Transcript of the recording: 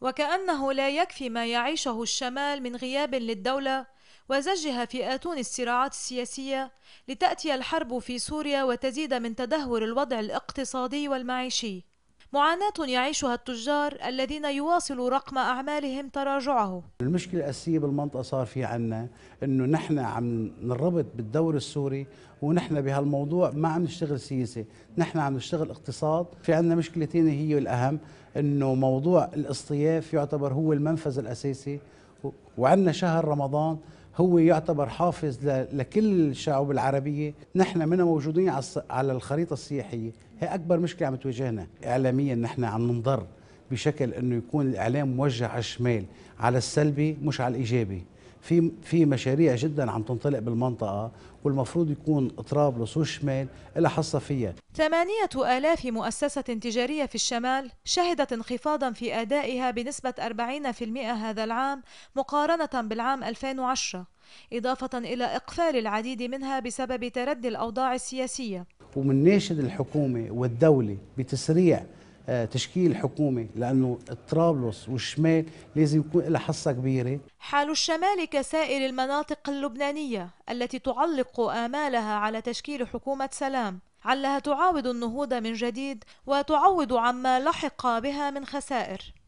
وكأنه لا يكفي ما يعيشه الشمال من غياب للدولة وزجها في آتون الصراعات السياسية لتأتي الحرب في سوريا وتزيد من تدهور الوضع الاقتصادي والمعيشي معاناة يعيشها التجار الذين يواصلوا رقم أعمالهم تراجعه المشكلة الأساسية بالمنطقة صار في عنا أنه نحن عم نربط بالدور السوري ونحن بهالموضوع ما عم نشتغل سياسة نحن عم نشتغل اقتصاد في عنا مشكلة هي الأهم أنه موضوع الاصطياف يعتبر هو المنفذ الأساسي وعندنا شهر رمضان هو يعتبر حافظ لكل الشعوب العربيه نحن منا موجودين على الخريطه السياحيه هي اكبر مشكله عم تواجهنا اعلاميا نحن عم ننضر بشكل انه يكون الاعلام موجه على الشمال على السلبي مش على الايجابي في في مشاريع جدا عم تنطلق بالمنطقه والمفروض يكون طرابلس والشمال إلى لها حصه فيها. 8000 مؤسسه تجاريه في الشمال شهدت انخفاضا في ادائها بنسبه 40% هذا العام مقارنه بالعام 2010 اضافه الى اقفال العديد منها بسبب تردي الاوضاع السياسيه. ومن ناشد الحكومه والدوله بتسريع آه، تشكيل حكومه لانه طرابلس والشمال لازم يكون لها حصه كبيره حال الشمال كسائر المناطق اللبنانيه التي تعلق امالها على تشكيل حكومه سلام علها تعاود النهوض من جديد وتعوض عما لحق بها من خسائر